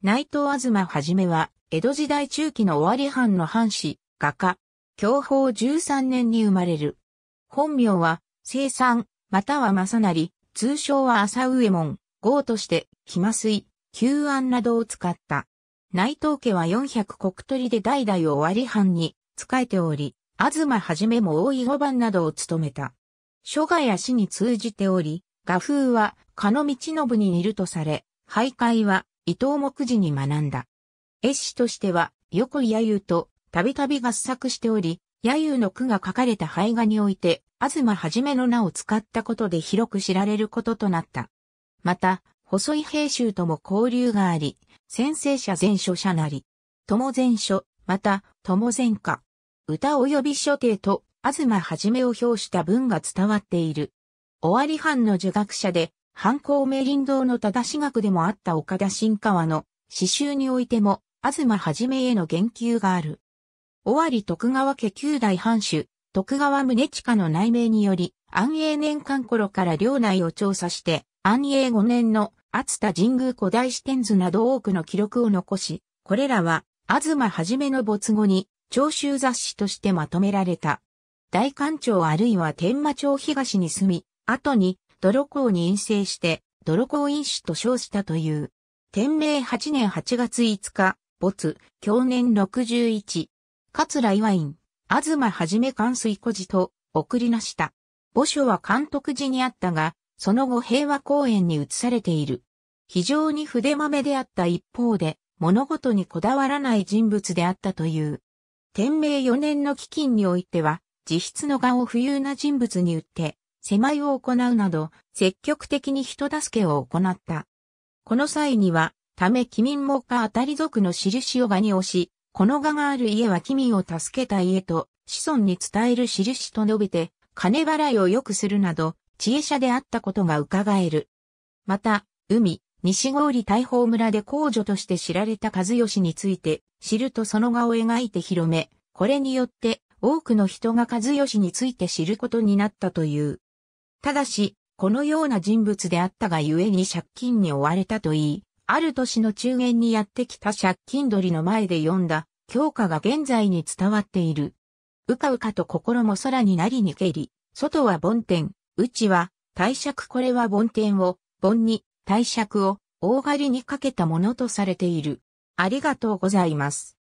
内藤東はじめは、江戸時代中期の終わり藩の藩士、画家、享保13年に生まれる。本名は、生産、または正成、通称は浅上門、豪として、気麻水、旧安などを使った。内藤家は400国取で代々終わり藩に仕えており、東はじめも大井五番などを務めた。諸外や死に通じており、画風は、加野道信に似るとされ、徘徊は、伊藤木次に学んだ。絵師としては、横井弥生とたびたび合作しており、弥生の句が書かれた絵画において、東はじめの名を使ったことで広く知られることとなった。また、細井平州とも交流があり、先生者前書者なり、友前書、また、友前歌、歌及び書帝と、東はじめを表した文が伝わっている。尾張藩の儒学者で、反抗明林堂の正し学でもあった岡田新川の詩集においても、東はじめへの言及がある。尾張徳川家九代藩主、徳川宗近の内命により、安永年間頃から領内を調査して、安永5年の厚田神宮古代支店図など多くの記録を残し、これらは、東はじめの没後に、長州雑誌としてまとめられた。大官庁あるいは天馬町東に住み、後に泥港に陰性して、泥港飲酒と称したという。天明8年8月5日、没、去年61。桂岩院、東はじめ関水孤児と、送りなした。墓所は監督時にあったが、その後平和公園に移されている。非常に筆豆であった一方で、物事にこだわらない人物であったという。天明4年の基金においては、自筆の画を不遊な人物に売って、狭いを行うなど、積極的に人助けを行った。この際には、ため君民もか当たり族の印を場に押し、この画がある家は君を助けた家と、子孫に伝える印と述べて、金払いを良くするなど、知恵者であったことが伺える。また、海、西郡大宝村で公女として知られた和義について、知るとその画を描いて広め、これによって多くの人が和義について知ることになったという。ただし、このような人物であったがゆえに借金に追われたといい、ある年の中元にやってきた借金鳥の前で読んだ、教科が現在に伝わっている。うかうかと心も空になりにけり、外は梵天、内は、帝釈これは梵天を、凡に、帝釈を、大狩りにかけたものとされている。ありがとうございます。